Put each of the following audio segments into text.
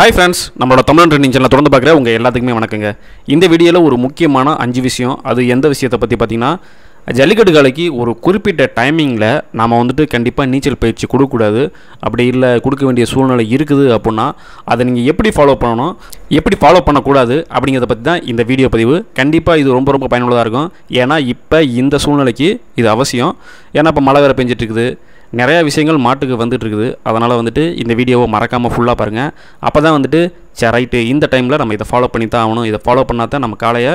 hi friends நம்மளோட தமிழ் நீங்கள் சேனலை தொடர்ந்து பார்க்குற உங்கள் எல்லாத்துக்குமே வணக்கங்க இந்த வீடியோவில் ஒரு முக்கியமான அஞ்சு விஷயம் அது எந்த விஷயத்தை பற்றி பார்த்திங்கன்னா ஜல்லிக்கட்டு கலைக்கு ஒரு குறிப்பிட்ட டைமிங்கில் நாம் வந்துட்டு கண்டிப்பாக நீச்சல் பயிற்சி கொடுக்கக்கூடாது அப்படி இல்லை கொடுக்க வேண்டிய சூழ்நிலை இருக்குது அப்படின்னா அதை நீங்கள் எப்படி ஃபாலோ பண்ணணும் எப்படி ஃபாலோ பண்ணக்கூடாது அப்படிங்கிறத பற்றி தான் இந்த வீடியோ பதிவு கண்டிப்பாக இது ரொம்ப ரொம்ப பயனுள்ளதாக இருக்கும் ஏன்னா இப்போ இந்த சூழ்நிலைக்கு இது அவசியம் ஏன்னா இப்போ மழை வேறு பெஞ்சிட்ருக்குது நிறையா விஷயங்கள் மாட்டுக்கு வந்துட்டு இருக்குது அதனால் வந்துட்டு இந்த வீடியோவை மறக்காமல் ஃபுல்லாக பாருங்கள் அப்போ தான் வந்துட்டு சரி ரைட்டு இந்த டைமில் நம்ம இதை ஃபாலோ பண்ணி தான் ஆகணும் இதை ஃபாலோ பண்ணால் தான் நம்ம காலையை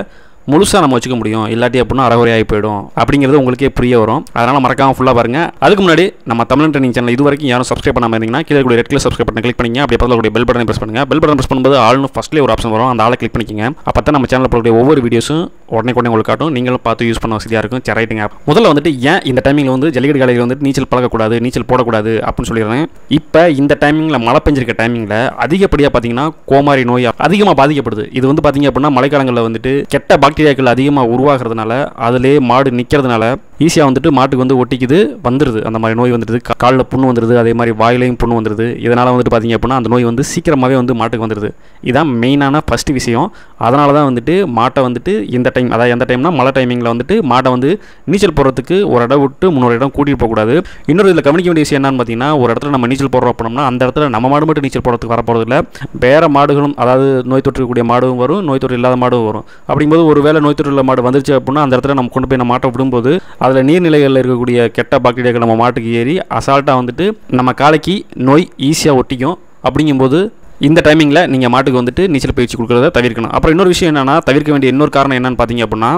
முழுசாக நம்ம வச்சுக்க முடியும் இல்லாட்டி அப்படின்னா அறகுறையாகி போயிடும் அப்படிங்கிறது உங்களுக்கே புரிய வரும் அதனால் மறக்காமல் ஃபுல்லாக பாருங்க அதுக்கு முன்னாடி நம்ம தமிழ் ட்ரெயினிங் சேனல் இது வரைக்கும் யாரும் சப்ஸ்கிரைப் பண்ணாமல் இருந்தீங்கன்னா கீழே கூட ரெட் கலர் சப்ஸ்கிரைப் பண்ணி கிளிக் பண்ணிங்க அப்படி பக்கத்தில் பெல் பட்டனை ப்ரெஸ் பண்ணுங்கள் பெல் பட்டன் ப்ரெஸ் பண்ணும்போது ஆளுன்னு ஃபஸ்ட்லேயே ஒரு ஆப்ஷன் வரும் அந்த ஆளை கிளிக் பண்ணிக்கங்க அப்போ தான் நம்ம சேனல் போகக்கூடிய ஒவ்வொரு வீடியோஸும் உடனே உடனே உங்களுக்கு காட்டும் நீங்களும் பார்த்து யூஸ் பண்ண வசதியாக இருக்கும் செரைட்டிங் ஆப் முதல்ல வந்துட்டு ஏன் இந்த டைமிங்கில் வந்து ஜல்லிக்கட்டு காலையில் வந்துட்டு நீச்சல் பழக்கக்கூடாது நீச்சல் போடக்கூடாது அப்படின்னு சொல்லிடுறேன் இப்போ இந்த டைமிங்கில் மழை பெஞ்சிருக்க டைமிங்கில் அதிகப்படியாக பார்த்தீங்கன்னா கோமாரி நோய் அதிகமாக பாதிக்கப்படுது இது வந்து பார்த்திங்க அப்படின்னா மழைக்காலங்களில் வந்துட்டு கெட்ட பாக்டீரியாக்கள் அதிகமாக உருவாகிறதுனால அதிலே மாடு நிற்கிறதுனால ஈஸியாக வந்துட்டு மாட்டுக்கு வந்து ஒட்டிக்குது வந்துடுது அந்த மாதிரி நோய் வந்துடுது காலில் புண்ணு வந்துடுது அதே மாதிரி வாயிலையும் புண்ணு வந்துடுது இதனால் வந்துட்டு பார்த்திங்க அப்படின்னா அந்த நோய் வந்து சீக்கிரமாகவே வந்து மாட்டுக்கு வந்துடுது இதான் மெயினான ஃபஸ்ட்டு விஷயம் அதனால தான் வந்துட்டு மாட்டை வந்துட்டு இந்த டைம் அதாவது எந்த டைம்னா மழை டைமிங்கில் வந்துட்டு மாட்டை வந்து நீச்சல் போகிறதுக்கு ஒரு இடம் விட்டு முன்னோரு இடம் கூட்டிகிட்டு போகக்கூடாது இன்னொரு இதில் கவனிக்க வேண்டிய விஷயம் என்னன்னு பார்த்தீங்கன்னா ஒரு இடத்துல நம்ம நீச்சல் போடுறோம் அப்படின்னா அந்த இடத்துல நம்ம மாடு மட்டும் நீச்சல் போடுறதுக்கு வரப்போகிறது இல்லை வேறு மாடுகளும் அதாவது நோய் தொற்றுக்கூடிய மாடும் வரும் நோய் தொற்று இல்லாத மாடும் வரும் அப்படிங்கும்போது ஒரு வேளை நோய் தொற்று மாடு வந்துருச்சு அப்படின்னா அந்த இடத்துல நம்ம கொண்டு போய் நம்ம மாட்டை விடும்போது அதில் நீர்நிலைகளில் இருக்கக்கூடிய கெட்ட பாக்டீரியாக்கள் நம்ம மாட்டுக்கு ஏறி அசால்ட்டாக வந்துட்டு நம்ம காலைக்கு நோய் ஈஸியாக ஒட்டிக்கும் அப்படிங்கும்போது இந்த டைமிங்கில் நீங்கள் மாட்டுக்கு வந்துட்டு நீச்சல் பயிற்சி கொடுக்குறத தவிர்க்கணும் அப்புறம் இன்னொரு விஷயம் என்னென்னா தவிர்க்க வேண்டிய இன்னொரு காரணம் என்னென்னு பார்த்தீங்க அப்படின்னா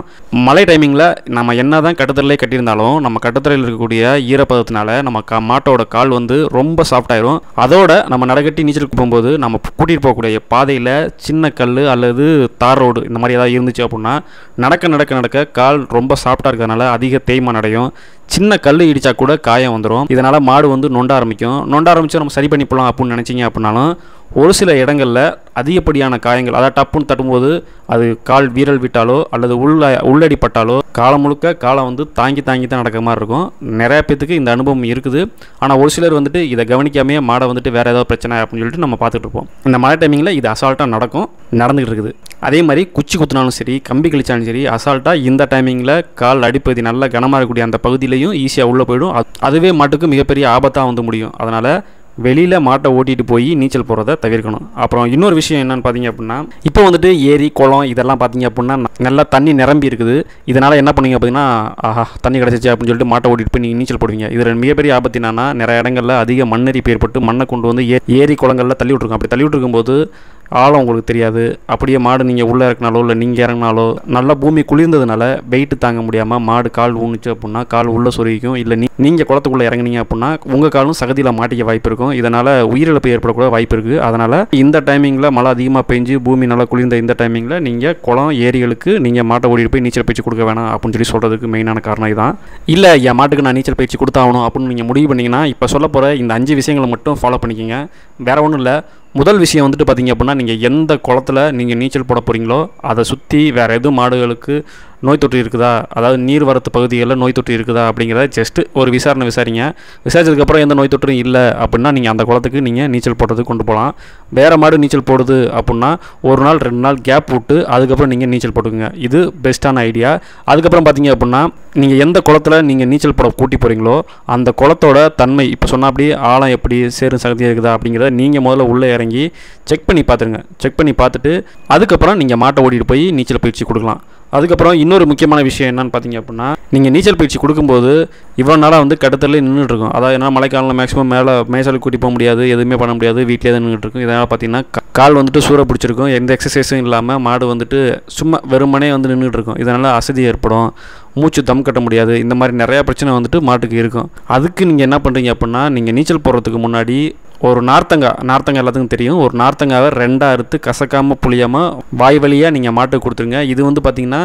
மழை டைமிங்கில் நம்ம என்ன தான் கட்டுத்தரலே கட்டியிருந்தாலும் நம்ம கட்டுத்தரையில் இருக்கக்கூடிய ஈரப்பதத்தினால நம்ம கா மாட்டோட கால் வந்து ரொம்ப சாஃப்டாயிரும் அதோட நம்ம நடக்கட்டி நீச்சல் போகும்போது நம்ம கூட்டிகிட்டு போகக்கூடிய பாதையில் சின்ன கல் அல்லது தார் ரோடு இந்த மாதிரி ஏதாவது இருந்துச்சு அப்படின்னா நடக்க நடக்க நடக்க கால் ரொம்ப சாஃப்டாக இருக்கிறதுனால அதிக தேய்மான் அடையும் சின்ன கல் இடித்தா கூட காயம் வந்துடும் இதனால் மாடு வந்து நொண்ட ஆரம்பிக்கும் நொண்ட ஆரம்பித்து நம்ம சரி பண்ணி போகலாம் அப்படின்னு நினச்சிங்க அப்படின்னாலும் ஒரு சில இடங்களில் அதிகப்படியான காயங்கள் அதாவது டப்புன்னு தட்டும்போது அது கால் வீரல் விட்டாலோ அல்லது உள்ள உள்ளடிப்பட்டாலோ காலம் முழுக்க காலை வந்து தாங்கி தாங்கி தான் நடக்கிற மாதிரி இருக்கும் நிறையா பேத்துக்கு இந்த அனுபவம் இருக்குது ஆனால் ஒரு சிலர் வந்துட்டு இதை கவனிக்காமே மாடை வந்துட்டு வேறு ஏதாவது பிரச்சனை அப்படின்னு சொல்லிட்டு நம்ம பார்த்துட்டு இருப்போம் இந்த மழை டைமிங்கில் இது அசால்ட்டாக நடக்கும் நடந்துகிட்டு இருக்குது அதே மாதிரி குச்சி குத்தினாலும் சரி கம்பி கழிச்சாலும் சரி அசால்ட்டாக இந்த டைமிங்கில் கால் அடிப்பகுதி நல்லா கனமாக இருக்கக்கூடிய அந்த பகுதியிலையும் ஈஸியாக உள்ளே போயிடும் அதுவே மாட்டுக்கு மிகப்பெரிய ஆபத்தாக வந்து முடியும் அதனால் வெளியில் மாட்டை ஓட்டிகிட்டு போய் நீச்சல் போகிறத தவிர்க்கணும் அப்புறம் இன்னொரு விஷயம் என்னென்னு பார்த்தீங்க அப்படின்னா இப்போ வந்துட்டு ஏரி குளம் இதெல்லாம் பார்த்தீங்க அப்படின்னா நல்லா தண்ணி நிரம்பி இருக்குது இதனால் என்ன பண்ணுவீங்க அப்படின்னா ஆஹா தண்ணி கிடச்சிச்சு அப்படின்னு சொல்லிட்டு மாட்டை ஓட்டிகிட்டு போய் நீங்கள் நீச்சல் போடுவீங்க இதில் மிகப்பெரிய ஆபத்து என்னன்னா நிறைய இடங்களில் அதிக மண்ணரிப்பு ஏற்பட்டு மண்ணை கொண்டு வந்து ஏ ஏரி குளங்களில் தள்ளி விட்ருக்கோம் அப்படி தள்ளி விட்டுருக்கும்போது ஆழம் உங்களுக்கு தெரியாது அப்படியே மாடு நீங்கள் உள்ளே இறக்குனாலோ இல்லை நீங்கள் இறங்கினாலோ நல்லா பூமி குளிர்ந்ததுனால வெயிட்டு தாங்க முடியாமல் மாடு கால் ஊனுச்சு அப்படின்னா கால் உள்ளே சொருகிக்கும் இல்லை நீ நீங்கள் குளத்துக்குள்ளே இறங்குனீங்க அப்படின்னா உங்கள் காலும் சகதியில் மாட்டிக்க வாய்ப்பு இருக்கும் இதனால் உயிரிழப்பு ஏற்படக்கூட வாய்ப்பு இருக்குது அதனால் இந்த டைமிங்கில் மழை அதிகமாக பெஞ்சு பூமி நல்லா குளிர்ந்த இந்த டைமிங்கில் நீங்கள் குளம் ஏரிகளுக்கு நீங்கள் மாட்டை ஓடிட்டு போய் நீச்சல் பயிற்சி கொடுக்க வேணாம் அப்படின்னு சொல்லி சொல்கிறதுக்கு மெயினான காரணம் இதுதான் இல்லை என் மாட்டுக்கு நான் நீச்சல் பயிற்சி கொடுத்தாகணும் அப்படின்னு நீங்கள் முடிவு பண்ணிங்கன்னா இப்போ சொல்ல போகிற இந்த அஞ்சு விஷயங்களை மட்டும் ஃபாலோ பண்ணிக்கோங்க வேறு ஒன்றும் இல்லை முதல் விஷயம் வந்துட்டு பார்த்திங்க அப்படின்னா நீங்கள் எந்த குளத்தில் நீங்கள் நீச்சல் போட போகிறீங்களோ அதை சுற்றி வேறு எதுவும் மாடுகளுக்கு நோய் தொற்று இருக்குதா அதாவது நீர்வரத்து பகுதிகளில் நோய் தொற்று இருக்குதா அப்படிங்கிறத ஜஸ்ட்டு ஒரு விசாரணை விசாரிங்க விசாரிச்சதுக்கப்புறம் எந்த நோய் தொற்றும் இல்லை அப்படின்னா நீங்கள் அந்த குளத்துக்கு நீங்கள் நீச்சல் போடுறது கொண்டு போகலாம் வேறு மாடு நீச்சல் போடுது அப்படின்னா ஒரு நாள் ரெண்டு நாள் கேப் விட்டு அதுக்கப்புறம் நீங்கள் நீச்சல் போட்டுக்குங்க இது பெஸ்ட்டான ஐடியா அதுக்கப்புறம் பார்த்தீங்க அப்படின்னா நீங்கள் எந்த குளத்தில் நீங்கள் நீச்சல் போட கூட்டி போகிறீங்களோ அந்த குளத்தோட தன்மை இப்போ சொன்னால் அப்படி ஆழம் எப்படி சேரும் சக்தியாக இருக்குதா அப்படிங்கிறத நீங்கள் முதல்ல உள்ளே இறங்கி செக் பண்ணி பார்த்துருங்க செக் பண்ணி பார்த்துட்டு அதுக்கப்புறம் நீங்கள் மாட்டை ஓட்டிகிட்டு போய் நீச்சல் பயிற்சி கொடுக்கலாம் அதுக்கப்புறம் இன்னொரு முக்கியமான விஷயம் என்னென்னு பார்த்தீங்க அப்படின்னா நீங்கள் நீச்சல் பயிற்சி கொடுக்கும்போது இவ்வளோ நாளாக வந்து நின்றுட்டு இருக்கும் அதாவது என்ன மழைக்காலம் மேக்ஸிமம் மேலே மேசலுக்கு கூட்டி போக முடியாது எதுவுமே பண்ண முடியாது வீட்டிலே தான் இருக்கும் இதனால் பார்த்தீங்கன்னா கால் வந்துட்டு சூற பிடிச்சிருக்கும் எந்த எக்ஸசைஸும் இல்லாமல் மாடு வந்துட்டு சும்மா வெறுமனே வந்து இருக்கும் இதனால் அசதி ஏற்படும் மூச்சு தம் கட்ட முடியாது இந்த மாதிரி நிறையா பிரச்சனை வந்துட்டு மாட்டுக்கு இருக்கும் அதுக்கு நீங்கள் என்ன பண்ணுறீங்க அப்படின்னா நீங்கள் நீச்சல் போடுறதுக்கு முன்னாடி ஒரு நார்த்தங்காய் நார்த்தங்காய் எல்லாத்துக்கும் தெரியும் ஒரு நார்த்தங்காவை ரெண்டாக அறுத்து கசக்காமல் புளியாமல் வாய் வழியாக நீங்கள் மாட்டுக்கு கொடுத்துருங்க இது வந்து பார்த்திங்கன்னா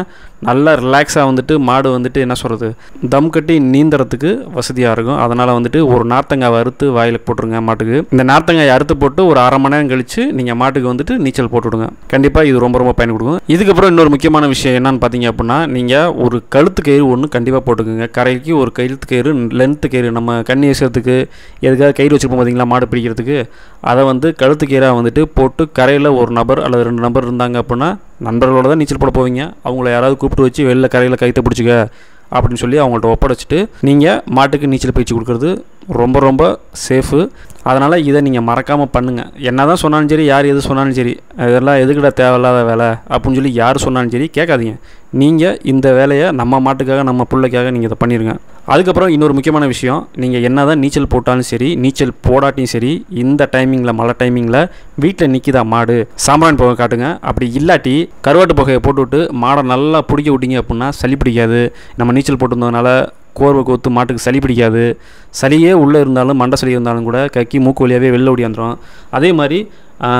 நல்லா ரிலாக்ஸாக வந்துட்டு மாடு வந்துட்டு என்ன சொல்கிறது தம் கட்டி நீந்தறதுக்கு வசதியாக இருக்கும் அதனால் வந்துட்டு ஒரு நார்த்தங்காவை அறுத்து வாயில் போட்டுருங்க மாட்டுக்கு இந்த நார்த்தங்காயை அறுத்து போட்டு ஒரு அரை மணி நேரம் கழித்து நீங்கள் மாட்டுக்கு வந்துட்டு நீச்சல் போட்டுவிடுங்க கண்டிப்பாக இது ரொம்ப ரொம்ப பயன் கொடுக்கும் இதுக்கப்புறம் இன்னொரு முக்கியமான விஷயம் என்னன்னு பார்த்தீங்க அப்படின்னா நீங்கள் ஒரு கழுத்து கயிறு ஒன்று கண்டிப்பாக போட்டுக்கோங்க கரைக்கு ஒரு கழுத்து கயிறு லென்த்து கயிறு நம்ம கண்ணி வீசுறதுக்கு எதுக்காக கயிறு வச்சுருப்போம் பார்த்தீங்களா மாடு பிடி பிடிக்கிறதுக்கு அதை வந்து கழுத்து கீராக வந்துட்டு போட்டு கரையில் ஒரு நபர் அல்லது ரெண்டு நபர் இருந்தாங்க அப்படின்னா நண்பர்களோட தான் நீச்சல் போட போவீங்க அவங்கள யாராவது கூப்பிட்டு வச்சு வெளில கரையில் கைத்தை பிடிச்சிக்க அப்படின்னு சொல்லி அவங்கள்ட்ட ஒப்படைச்சிட்டு நீங்கள் மாட்டுக்கு நீச்சல் பயிற்சி கொடுக்குறது ரொம்ப ரொம்ப சேஃபு அதனால் இதை நீங்கள் மறக்காமல் பண்ணுங்கள் என்ன தான் சொன்னாலும் சரி யார் எது சொன்னாலும் சரி இதெல்லாம் எதுக்கிட்ட தேவையில்லாத வேலை அப்படின்னு சொல்லி யார் சொன்னாலும் சரி கேட்காதீங்க நீங்கள் இந்த வேலையை நம்ம மாட்டுக்காக நம்ம பிள்ளைக்காக நீங்கள் இதை பண்ணிடுங்க அதுக்கப்புறம் இன்னொரு முக்கியமான விஷயம் நீங்கள் என்ன தான் நீச்சல் போட்டாலும் சரி நீச்சல் போடாட்டியும் சரி இந்த டைமிங்கில் மழை டைமிங்கில் வீட்டில் நிற்கிதா மாடு சாம்பிராணி புகை காட்டுங்க அப்படி இல்லாட்டி கருவாட்டு புகையை போட்டுவிட்டு மாடை நல்லா பிடிக்க விட்டிங்க அப்படின்னா சளி பிடிக்காது நம்ம நீச்சல் போட்டிருந்ததுனால கோர்வை கோத்து மாட்டுக்கு சளி பிடிக்காது சளியே உள்ளே இருந்தாலும் மண்டை சளி இருந்தாலும் கூட கக்கி மூக்கு வழியாகவே வெளில வந்துடும் அதே மாதிரி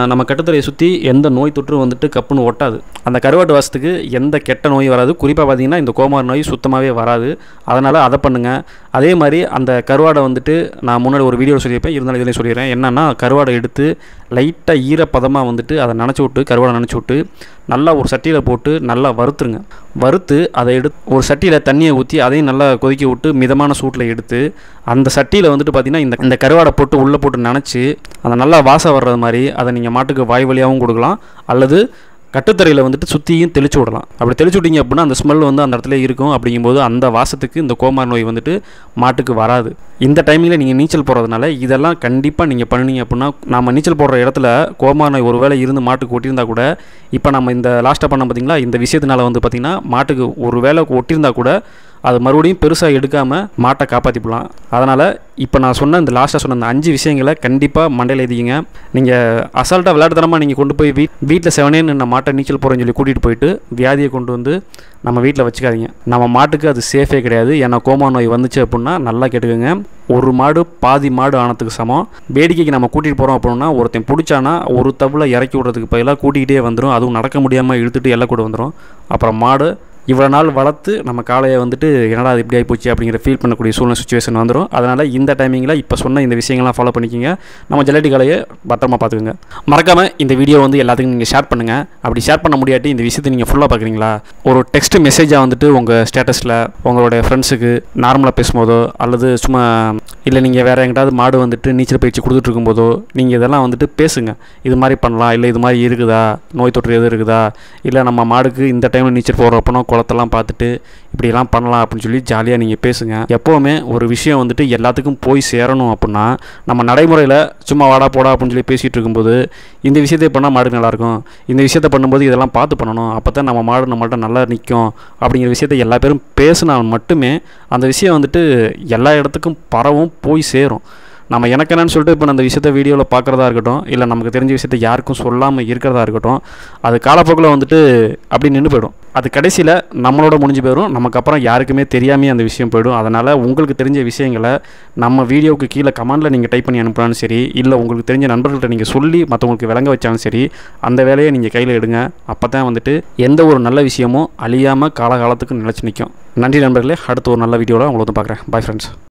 நம்ம கட்டுத்துறையை சுற்றி எந்த நோய் தொற்று வந்துட்டு கப்புன்னு ஒட்டாது அந்த கருவாட்டு வாசத்துக்கு எந்த கெட்ட நோய் வராது குறிப்பாக பார்த்திங்கன்னா இந்த கோமார் நோய் சுத்தமாகவே வராது அதனால் அதை பண்ணுங்கள் அதே மாதிரி அந்த கருவாடை வந்துட்டு நான் முன்னாடி ஒரு வீடியோவில் சொல்லியிருப்பேன் இருந்தாலும் இதில் சொல்லிடுறேன் என்னென்னா கருவாடை எடுத்து லைட்டாக ஈரப்பதமாக வந்துட்டு அதை நினச்சி விட்டு கருவாடை நினச்சி விட்டு நல்லா ஒரு சட்டியில் போட்டு நல்லா வறுத்துருங்க வறுத்து அதை எடுத்து ஒரு சட்டியில் தண்ணியை ஊற்றி அதையும் நல்லா கொதிக்க விட்டு மிதமான சூட்டில் எடுத்து அந்த சட்டியில் வந்துட்டு பார்த்திங்கன்னா இந்த இந்த கருவாடை போட்டு உள்ளே போட்டு நினச்சி அதை நல்லா வாசம் வர்றது மாதிரி அதை நீங்கள் மாட்டுக்கு வாய் வழியாகவும் கொடுக்கலாம் அல்லது கட்டுத்தரையில் வந்துட்டு சுற்றியும் தெளிச்சு விடலாம் அப்படி தெளிச்சு விட்டிங்க அப்படின்னா அந்த ஸ்மெல் வந்து அந்த இடத்துல இருக்கும் அப்படிங்கும்போது அந்த வாசத்துக்கு இந்த கோமார் நோய் வந்துட்டு மாட்டுக்கு வராது இந்த டைமிங்கில் நீங்கள் நீச்சல் போகிறதுனால இதெல்லாம் கண்டிப்பாக நீங்கள் பண்ணினீங்க அப்படின்னா நம்ம நீச்சல் போடுற இடத்துல கோமார் நோய் ஒரு வேளை இருந்து மாட்டுக்கு ஒட்டியிருந்தா கூட இப்போ நம்ம இந்த லாஸ்ட்டாக பண்ண பார்த்தீங்களா இந்த விஷயத்தினால வந்து பார்த்திங்கன்னா மாட்டுக்கு ஒரு வேலை ஒட்டியிருந்தால் கூட அது மறுபடியும் பெருசாக எடுக்காமல் மாட்டை காப்பாற்றிப்பலாம் அதனால் இப்போ நான் சொன்ன இந்த லாஸ்ட்டாக சொன்ன அந்த அஞ்சு விஷயங்களை கண்டிப்பாக மண்டையில் எழுதிங்க நீங்கள் அசால்ட்டாக விளையாட்டுத்தனமாக நீங்கள் கொண்டு போய் வீட் வீட்டில் செவனேன்னு நான் மாட்டை நீச்சல் போகிறேன்னு சொல்லி கூட்டிகிட்டு போயிட்டு வியாதியை கொண்டு வந்து நம்ம வீட்டில் வச்சுக்காதீங்க நம்ம மாட்டுக்கு அது சேஃபே கிடையாது ஏன்னா கோமா நோய் வந்துச்சு அப்படின்னா நல்லா கேட்டுக்கோங்க ஒரு மாடு பாதி மாடு ஆனத்துக்கு சமம் வேடிக்கைக்கு நம்ம கூட்டிகிட்டு போகிறோம் அப்படின்னா ஒருத்தன் பிடிச்சானா ஒரு தவில் இறக்கி விடுறதுக்கு பதிலாக கூட்டிகிட்டே வந்துடும் அதுவும் நடக்க முடியாமல் இழுத்துட்டு எல்லாம் கூட வந்துடும் அப்புறம் மாடு இவ்வளோ நாள் வளர்த்து நம்ம காலையை வந்துட்டு என்னடா அது இப்படி போச்சு அப்படிங்கிற ஃபீல் பண்ணக்கூடிய சூழ்நிலை சுச்சுவேஷன் வந்துடும் அதனால் இந்த டைமிங்கில் இப்போ சொன்ன இந்த விஷயங்கள்லாம் ஃபாலோ பண்ணிக்கிங்க நம்ம ஜல்லடி காலையை பத்திரமா பார்த்துக்குங்க மறக்காமல் இந்த வீடியோ வந்து எல்லாத்துக்கும் நீங்கள் ஷேர் பண்ணுங்கள் அப்படி ஷேர் பண்ண முடியாட்டி இந்த விஷயத்தை நீங்கள் ஃபுல்லாக பார்க்குறீங்களா ஒரு டெக்ஸ்ட் மெசேஜாக வந்துட்டு உங்கள் ஸ்டேட்டஸில் உங்களுடைய ஃப்ரெண்ட்ஸுக்கு நார்மலாக பேசும்போதோ அல்லது சும்மா இல்லை நீங்கள் வேறு எங்கிட்டாவது மாடு வந்துட்டு நீச்சல் பயிற்சி கொடுத்துட்ருக்கும்போதோ நீங்கள் இதெல்லாம் வந்துட்டு பேசுங்க இது மாதிரி பண்ணலாம் இல்லை இது மாதிரி இருக்குதா நோய் தொற்று எதுவும் இருக்குதா இல்லை நம்ம மாடுக்கு இந்த டைமில் நீச்சல் போகிறப்பனோ குளத்தெல்லாம் பார்த்துட்டு இப்படிலாம் பண்ணலாம் அப்படின்னு சொல்லி ஜாலியாக நீங்கள் பேசுங்க எப்போவுமே ஒரு விஷயம் வந்துட்டு எல்லாத்துக்கும் போய் சேரணும் அப்படின்னா நம்ம நடைமுறையில் சும்மா வாடா போடா அப்படின்னு சொல்லி பேசிகிட்டு இருக்கும்போது இந்த விஷயத்தை பண்ணால் மாடு நல்லாயிருக்கும் இந்த விஷயத்த பண்ணும்போது இதெல்லாம் பார்த்து பண்ணணும் அப்போ தான் நம்ம மாடு நம்மள்ட்ட நல்லா நிற்கும் அப்படிங்கிற விஷயத்தை எல்லா பேரும் பேசினால் மட்டுமே அந்த விஷயம் வந்துட்டு எல்லா இடத்துக்கும் பரவும் போய் சேரும் நம்ம எனக்கு என்னன்னு சொல்லிட்டு இப்போ அந்த விஷயத்த வீடியோவில் பார்க்குறதா இருக்கட்டும் இல்லை நமக்கு தெரிஞ்ச விஷயத்த யாருக்கும் சொல்லாமல் இருக்கிறதா இருக்கட்டும் அது காலப்போக்கில் வந்துட்டு அப்படி நின்று போயிடும் அது கடைசியில் நம்மளோட முடிஞ்சு போயிடும் நமக்கு அப்புறம் யாருக்குமே தெரியாமே அந்த விஷயம் போயிடும் அதனால் உங்களுக்கு தெரிஞ்ச விஷயங்களை நம்ம வீடியோவுக்கு கீழே கமெண்டில் நீங்கள் டைப் பண்ணி அனுப்பினாலும் சரி இல்லை உங்களுக்கு தெரிஞ்ச நண்பர்கள்ட்ட நீங்கள் சொல்லி மற்றவங்களுக்கு விளங்க வச்சாலும் சரி அந்த வேலையை நீங்கள் கையில் எடுங்க அப்போ தான் வந்துட்டு எந்த ஒரு நல்ல விஷயமும் அழியாமல் காலகாலத்துக்கு நிலச்சி நிற்கும் நன்றி நண்பர்களே அடுத்த ஒரு நல்ல வீடியோவில் உங்களை வந்து பார்க்குறேன் பாய் ஃப்ரெண்ட்ஸ்